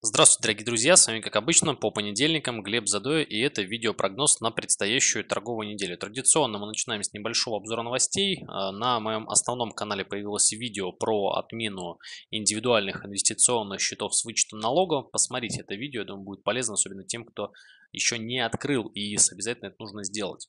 Здравствуйте, дорогие друзья, с вами как обычно по понедельникам Глеб Задоя и это видеопрогноз на предстоящую торговую неделю. Традиционно мы начинаем с небольшого обзора новостей. Э, на моем основном канале появилось видео про отмену индивидуальных инвестиционных счетов с вычетом налога. Посмотрите это видео, я думаю будет полезно, особенно тем, кто еще не открыл, и обязательно это нужно сделать.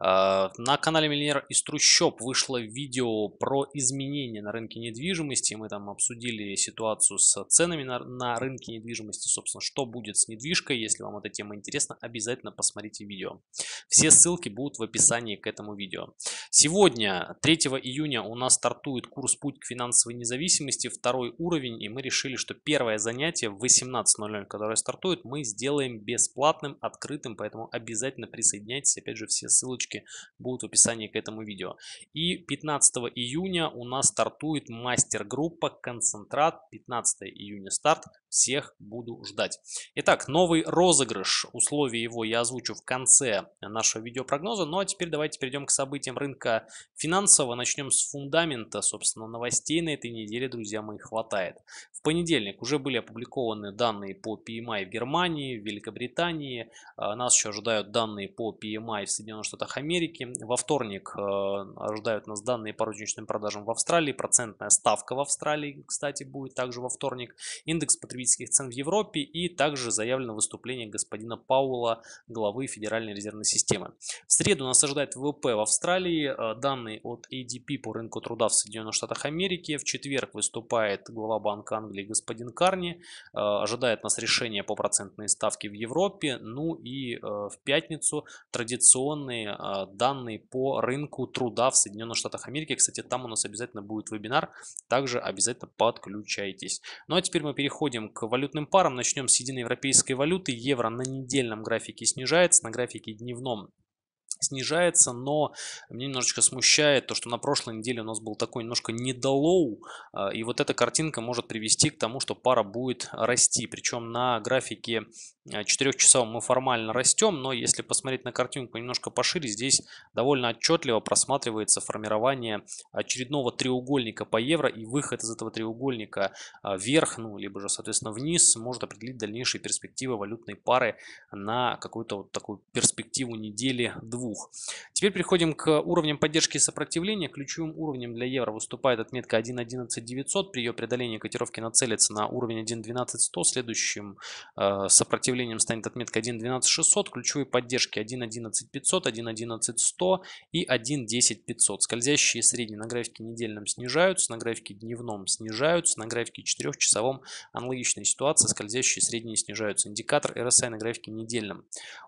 А, на канале Миллионер из трущоб вышло видео про изменения на рынке недвижимости. Мы там обсудили ситуацию с ценами на, на рынке недвижимости, собственно, что будет с недвижкой. Если вам эта тема интересна, обязательно посмотрите видео. Все ссылки будут в описании к этому видео. Сегодня, 3 июня, у нас стартует курс «Путь к финансовой независимости», второй уровень, и мы решили, что первое занятие в 18.00, которое стартует, мы сделаем бесплатным открытым, поэтому обязательно присоединяйтесь. Опять же, все ссылочки будут в описании к этому видео. И 15 июня у нас стартует мастер-группа «Концентрат». 15 июня старт. Всех буду ждать. Итак, новый розыгрыш. Условия его я озвучу в конце нашего видеопрогноза. Ну а теперь давайте перейдем к событиям рынка финансового. Начнем с фундамента. Собственно, новостей на этой неделе, друзья мои, хватает. В понедельник уже были опубликованы данные по PMI в Германии, в Великобритании. А, нас еще ожидают данные по PMI в Соединенных Штатах Америки. Во вторник а, ожидают нас данные по розничным продажам в Австралии. Процентная ставка в Австралии, кстати, будет также во вторник. Индекс потребителей потребительских цен в Европе и также заявлено выступление господина Паула главы Федеральной резервной системы. В среду нас ожидает ВВП в Австралии, э, данные от ADP по рынку труда в Соединенных Штатах Америки. В четверг выступает глава Банка Англии господин Карни. Э, ожидает нас решение по процентной ставке в Европе. Ну и э, в пятницу традиционные данные по рынку труда в Соединенных Штатах Америки. Кстати, там у нас обязательно будет вебинар, также обязательно подключайтесь. Ну а теперь мы переходим к валютным парам. Начнем с единой европейской валюты. Евро на недельном графике снижается, на графике дневном снижается, но мне немножечко смущает то, что на прошлой неделе у нас был такой немножко недолоу, а, и вот эта картинка может привести к тому, что пара будет расти. Причем на графике 4 а, часов мы формально растем, но если посмотреть на картинку немножко пошире, здесь довольно отчетливо просматривается формирование очередного треугольника по евро, и выход из этого треугольника а, вверх, ну, либо же, соответственно, вниз, может определить дальнейшие перспективы валютной пары на какую-то вот такую перспективу недели-двух двух. Теперь переходим к уровням поддержки и сопротивления. Ключевым уровнем для евро выступает отметка 1.11900. При ее преодолении котировки нацелятся на уровень 1.12100. Следующим э, сопротивлением станет отметка 1.12600. Ключевые поддержки 1.11500, 1.11100 и 1.10500. Скользящие средние на графике недельном снижаются, на графике дневном снижаются, на графике четырехчасовом аналогичная ситуация. Скользящие средние снижаются. Индикатор RSI на графике недельном.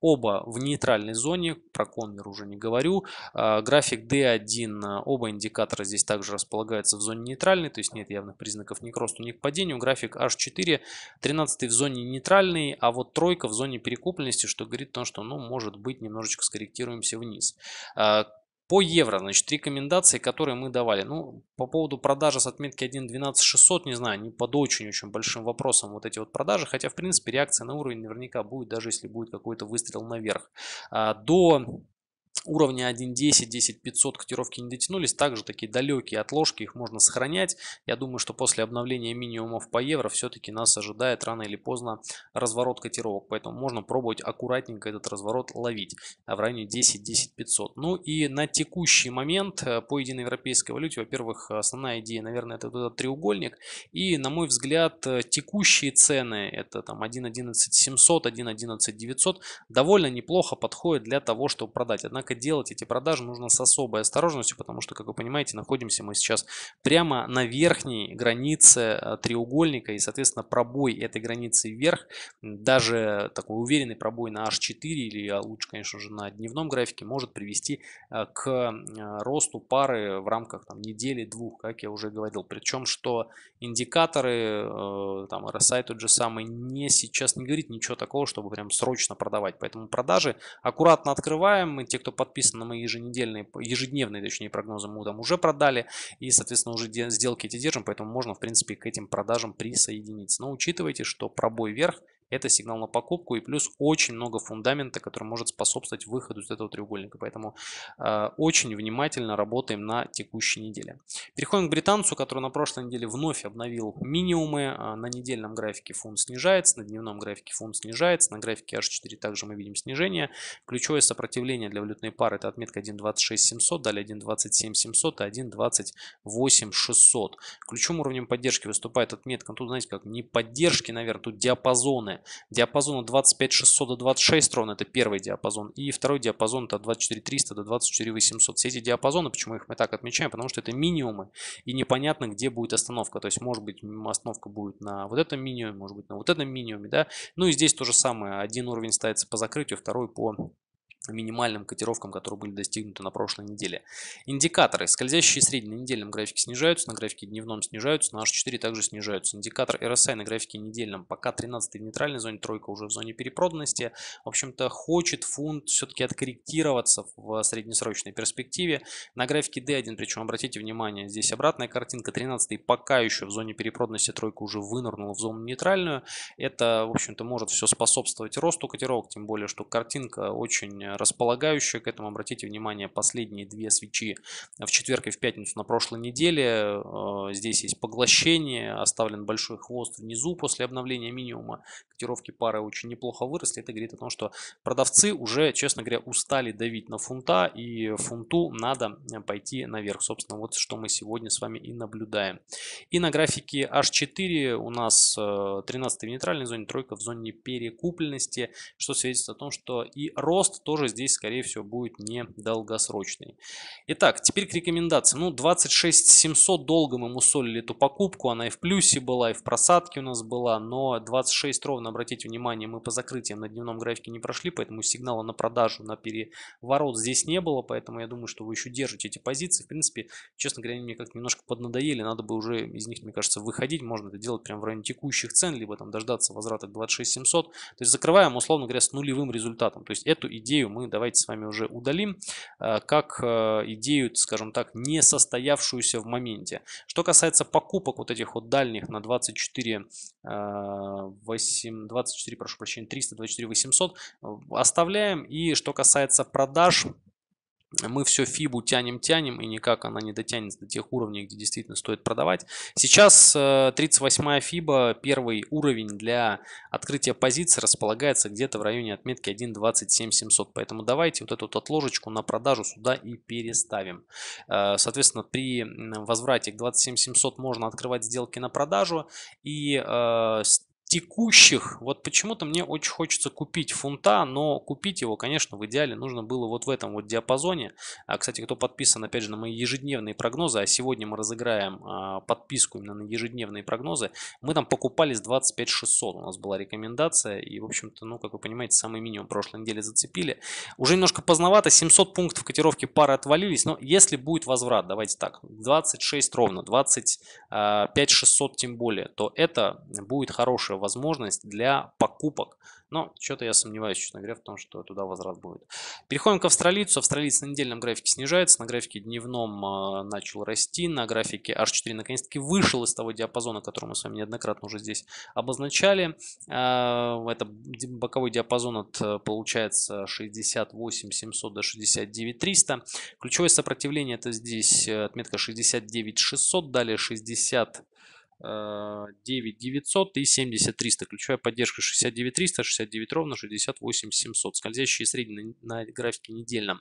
Оба в нейтральной зоне. Прокон Холмер уже не говорю. А, график D1, а, оба индикатора здесь также располагаются в зоне нейтральной, то есть нет явных признаков ни к росту, ни к падению. График H4, 13 в зоне нейтральной, а вот тройка в зоне перекупленности, что говорит о том, что, ну, может быть, немножечко скорректируемся вниз. А, по евро, значит, рекомендации, которые мы давали. Ну, по поводу продажи с отметки 1.12600, не знаю, не под очень-очень большим вопросом вот эти вот продажи, хотя, в принципе, реакция на уровень наверняка будет, даже если будет какой-то выстрел наверх. до уровня 1.10, 10.500 котировки не дотянулись. Также такие далекие отложки, их можно сохранять. Я думаю, что после обновления минимумов по евро все-таки нас ожидает рано или поздно разворот котировок. Поэтому можно пробовать аккуратненько этот разворот ловить а в районе 10, 10 500. Ну и на текущий момент э, по единой европейской валюте, во-первых, основная идея, наверное, это этот треугольник. И, на мой взгляд, э, текущие цены, это там 1.11 700, 1.11 900, довольно неплохо подходят для того, чтобы продать. Однако делать эти продажи нужно с особой осторожностью, потому что, как вы понимаете, находимся мы сейчас прямо на верхней границе э, треугольника, и, соответственно, пробой этой границы вверх, даже такой уверенный пробой на H4 или а, лучше, конечно же, на дневном графике, может привести э, к э, росту пары в рамках там, недели-двух, как я уже говорил. Причем, что индикаторы, там, RSI тот же самый, не сейчас не говорит ничего такого, чтобы прям срочно продавать. Поэтому продажи аккуратно открываем, и те, кто подписан, подписаны мои еженедельные, ежедневные, точнее, прогнозы мы там уже продали, и, соответственно, уже сделки эти держим, поэтому можно, в принципе, к этим продажам присоединиться. Но учитывайте, что пробой вверх – это сигнал на покупку и плюс очень много фундамента, который может способствовать выходу из этого треугольника. Поэтому э, очень внимательно работаем на текущей неделе. Переходим к британцу, который на прошлой неделе вновь обновил минимумы. А, на недельном графике фунт снижается, на дневном графике фунт снижается, на графике H4 также мы видим снижение. Ключевое сопротивление для валютной пары это отметка 1.26700, далее 1.27700 и 1.28600. Ключевым уровнем поддержки выступает отметка, ну, тут знаете как, не поддержки, наверное, тут диапазоны данные. Диапазон от 25600 до 26 ровно, это первый диапазон. И второй диапазон это 300 до 24 800 Все эти диапазоны, почему их мы так отмечаем, потому что это минимумы. И непонятно, где будет остановка. То есть, может быть, остановка будет на вот этом минимуме, может быть, на вот этом минимуме. Да? Ну и здесь то же самое. Один уровень ставится по закрытию, второй по минимальным котировкам, которые были достигнуты на прошлой неделе. Индикаторы. Скользящие средние на недельном графике снижаются, на графике дневном снижаются, на H4 также снижаются. Индикатор RSI на графике недельном пока 13 в нейтральной зоне, тройка уже в зоне перепроданности. В общем-то, хочет фунт все-таки откорректироваться в среднесрочной перспективе. На графике D1, причем обратите внимание, здесь обратная картинка, 13 пока еще в зоне перепроданности, тройка уже вынырнула в зону нейтральную. Это, в общем-то, может все способствовать росту котировок, тем более, что картинка очень э, располагающая к этому. Обратите внимание, последние две свечи в четверг и в пятницу на прошлой неделе. Э, здесь есть поглощение, оставлен большой хвост внизу после обновления минимума. Котировки пары очень неплохо выросли. Это говорит о том, что продавцы уже, честно говоря, устали давить на фунта, и фунту надо пойти наверх. Собственно, вот что мы сегодня с вами и наблюдаем. И на графике H4 у нас 13 э, в нейтральной зоне, тройка в зоне перекупленности, что свидетельствует о том, что и рост тоже тоже здесь, скорее всего, будет не долгосрочный. Итак, теперь к рекомендациям. Ну, 26 700 долго мы мусолили эту покупку, она и в плюсе была, и в просадке у нас была, но 26 ровно, обратите внимание, мы по закрытиям на дневном графике не прошли, поэтому сигнала на продажу, на переворот здесь не было, поэтому я думаю, что вы еще держите эти позиции. В принципе, честно говоря, они мне как-то немножко поднадоели, надо бы уже из них, мне кажется, выходить, можно это делать прямо в районе текущих цен, либо там дождаться возврата к 26 700, то есть закрываем, условно говоря, с нулевым результатом, то есть эту идею идею мы давайте с вами уже удалим, э, как э, идею, скажем так, не состоявшуюся в моменте. Что касается покупок вот этих вот дальних на 24, 8, 24 прошу прощения, 300, 24, 800, оставляем. И что касается продаж, мы все фибу тянем-тянем, и никак она не дотянется до тех уровней, где действительно стоит продавать. Сейчас 38-я э, фиба, первый уровень для открытия позиции располагается где-то в районе отметки 1.27700. Поэтому давайте вот эту вот отложечку на продажу сюда и переставим. Э, соответственно, при возврате к 27700 можно открывать сделки на продажу и э, текущих, вот почему-то мне очень хочется купить фунта, но купить его, конечно, в идеале нужно было вот в этом вот диапазоне. А, кстати, кто подписан, опять же, на мои ежедневные прогнозы, а сегодня мы разыграем а, подписку именно на ежедневные прогнозы, мы там покупали с 25 600, у нас была рекомендация, и, в общем-то, ну, как вы понимаете, самый минимум прошлой недели зацепили. Уже немножко поздновато, 700 пунктов котировки пары отвалились, но если будет возврат, давайте так, 26 ровно, 25 600 а, тем более, то это будет хорошее возможность для покупок. Но что-то я сомневаюсь, честно говоря, в том, что туда возврат будет. Переходим к австралийцу. Австралиец на недельном графике снижается, на графике дневном а, начал расти, на графике H4 наконец-таки вышел из того диапазона, который мы с вами неоднократно уже здесь обозначали. А, это боковой диапазон от, э, получается, 68 700 до 69 300. Ключевое сопротивление это здесь э, отметка 69 600, далее 60 9 э, 900 и 70 300. Ключевая поддержка 69 300, 69 ровно, 68 700. Скользящие средние на графике недельном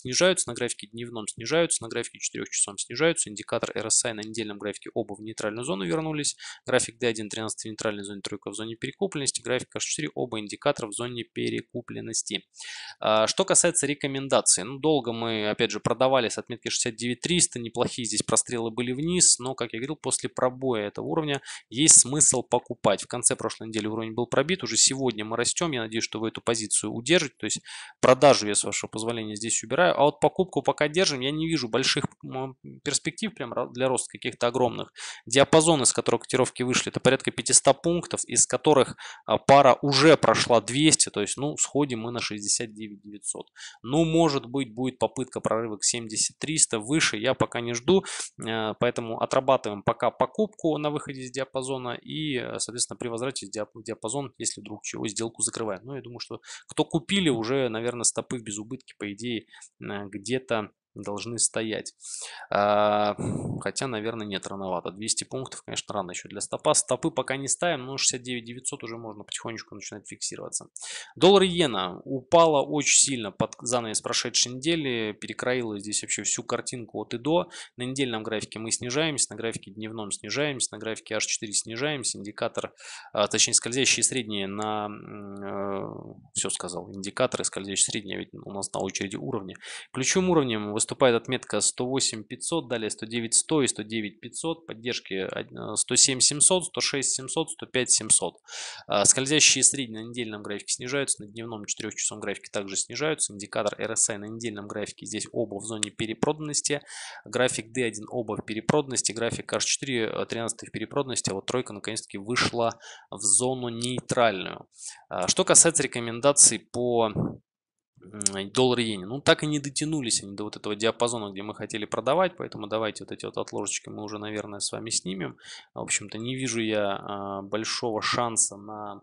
снижаются, на графике дневном снижаются, на графике 4 часов снижаются, индикатор RSI на недельном графике оба в нейтральную зону вернулись, график D1 13 в нейтральной зоне, тройка в зоне перекупленности, график H4 оба индикатора в зоне перекупленности. А, что касается рекомендаций, ну долго мы опять же продавали с отметки 69300, неплохие здесь прострелы были вниз, но как я говорил, после пробоя этого уровня есть смысл покупать. В конце прошлой недели уровень был пробит, уже сегодня мы растем, я надеюсь, что вы эту позицию удержите, то есть продажу я, с вашего позволения, здесь убираю, покупаю, а вот покупку пока держим, я не вижу больших перспектив прям для роста каких-то огромных. Диапазон, из которых котировки вышли, это порядка 500 пунктов, из которых а, пара уже прошла 200, то есть, ну, сходим мы на 69 900. Ну, может быть, будет попытка прорыва к 70 300, выше я пока не жду, а, поэтому отрабатываем пока покупку на выходе из диапазона и, э, соответственно, при возврате в диапазон, если вдруг чего, сделку закрываем. Ну, я думаю, что кто купили, уже, наверное, стопы без убытки по идее, Э, где-то должны стоять. А, хотя, наверное, нет, рановато. 200 пунктов, конечно, рано еще для стопа. Стопы пока не ставим, но 69 900 уже можно потихонечку начинать фиксироваться. Доллар иена упала очень сильно под занавес прошедшей недели. Перекроила здесь вообще всю картинку от и до. На недельном графике мы снижаемся, на графике дневном снижаемся, на графике H4 снижаемся. Индикатор, а, точнее, скользящие средние на... Э, Все сказал, индикаторы, скользящие средние, ведь у нас на очереди уровни. Ключевым уровнем выступает отметка 108 500, далее 109 100 и 109 500, поддержки 107 700, 106 700, 105 700. Скользящие средние на недельном графике снижаются, на дневном 4 часовом графике также снижаются. Индикатор RSI на недельном графике здесь оба в зоне перепроданности, график D1 оба в перепроданности, график H4 13 э, в перепроданности, а вот тройка наконец-таки вышла в зону нейтральную. А, что касается рекомендаций по доллар иене. Ну, так и не дотянулись они до вот этого диапазона, где мы хотели продавать, поэтому давайте вот эти вот отложечки мы уже, наверное, с вами снимем. В общем-то, не вижу я а, большого шанса на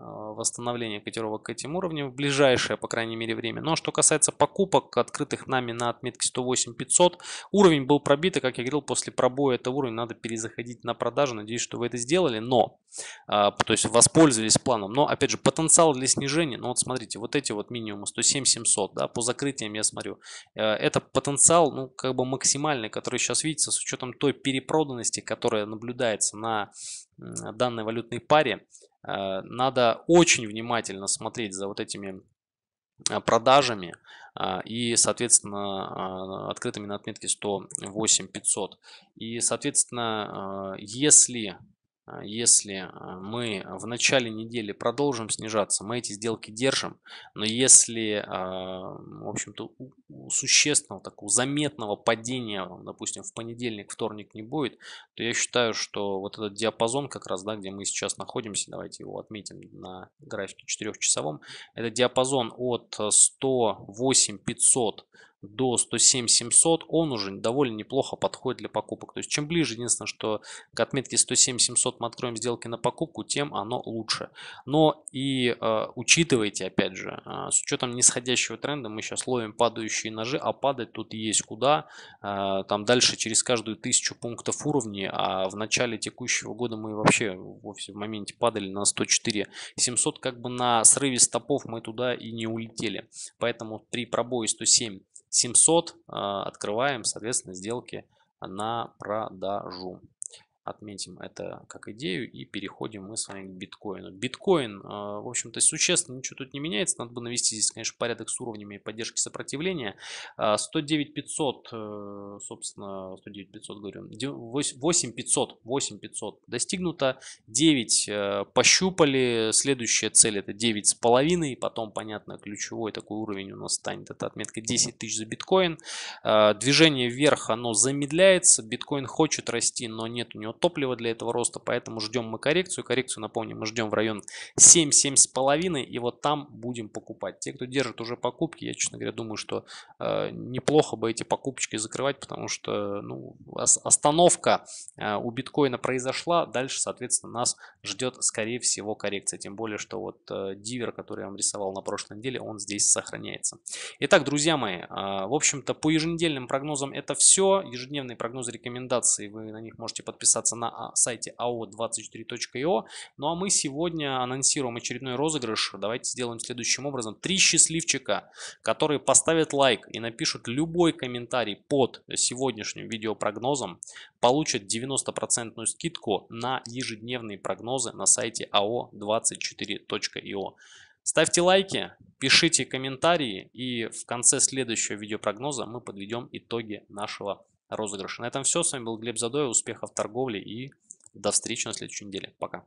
а, восстановления котировок к этим уровням в ближайшее, по крайней мере, время. Но ну, а что касается покупок, открытых нами на отметке 108 500, уровень был пробит, и, как я говорил, после пробоя этого уровня надо перезаходить на продажу. Надеюсь, что вы это сделали, но, а, то есть воспользовались планом. Но, опять же, потенциал для снижения, ну вот смотрите, вот эти вот минимумы 107 700, да, по закрытиям я смотрю, э, это потенциал, ну, как бы максимальный, который сейчас видится с учетом той перепроданности, которая наблюдается на данной валютной паре Э, надо очень внимательно смотреть за вот этими э, продажами э, и, соответственно, открытыми на отметке 108 500. И, соответственно, если если мы в начале недели продолжим снижаться, мы эти сделки держим, но если, в общем-то, существенного, такого заметного падения, допустим, в понедельник, вторник не будет, то я считаю, что вот этот диапазон как раз, да, где мы сейчас находимся, давайте его отметим на графике 4-часовом, это диапазон от 108 500 до 107 700 он уже довольно неплохо подходит для покупок. То есть чем ближе, единственное, что к отметке 107 700 мы откроем сделки на покупку, тем оно лучше. Но и э, учитывайте, опять же, э, с учетом нисходящего тренда мы сейчас ловим падающие ножи, а падать тут есть куда. Э, там дальше через каждую тысячу пунктов уровней, а в начале текущего года мы вообще вовсе в моменте падали на 104 700, как бы на срыве стопов мы туда и не улетели. Поэтому при пробое 107 700 а, открываем, соответственно, сделки на продажу отметим это как идею и переходим мы с вами к биткоину. Биткоин, а, в общем-то, существенно ничего тут не меняется. Надо бы навести здесь, конечно, порядок с уровнями поддержки сопротивления. 109 а, 500, э, собственно, 109 500, говорю, 8 500, 8 500 достигнуто, 9 э, пощупали, следующая цель это 9 с половиной, потом, понятно, ключевой такой уровень у нас станет, это отметка 10 тысяч за биткоин. А, движение вверх, оно замедляется, биткоин хочет расти, но нет у него топливо для этого роста, поэтому ждем мы коррекцию. Коррекцию, напомним, мы ждем в район 7-7,5 и вот там будем покупать. Те, кто держит уже покупки, я, честно говоря, думаю, что э, неплохо бы эти покупочки закрывать, потому что ну, остановка э, у биткоина произошла, дальше, соответственно, нас ждет, скорее всего, коррекция. Тем более, что вот э, дивер, который я вам рисовал на прошлой неделе, он здесь сохраняется. Итак, друзья мои, э, в общем-то, по еженедельным прогнозам это все. Ежедневные прогнозы, рекомендации, вы на них можете подписаться подписаться на а, сайте ao24.io. Ну а мы сегодня анонсируем очередной розыгрыш. Давайте сделаем следующим образом. Три счастливчика, которые поставят лайк и напишут любой комментарий под сегодняшним видеопрогнозом, получат 90% скидку на ежедневные прогнозы на сайте ao24.io. Ставьте лайки, пишите комментарии и в конце следующего видеопрогноза мы подведем итоги нашего розыгрыше. На этом все. С вами был Глеб Задоев. Успехов в торговле и до встречи на следующей неделе. Пока.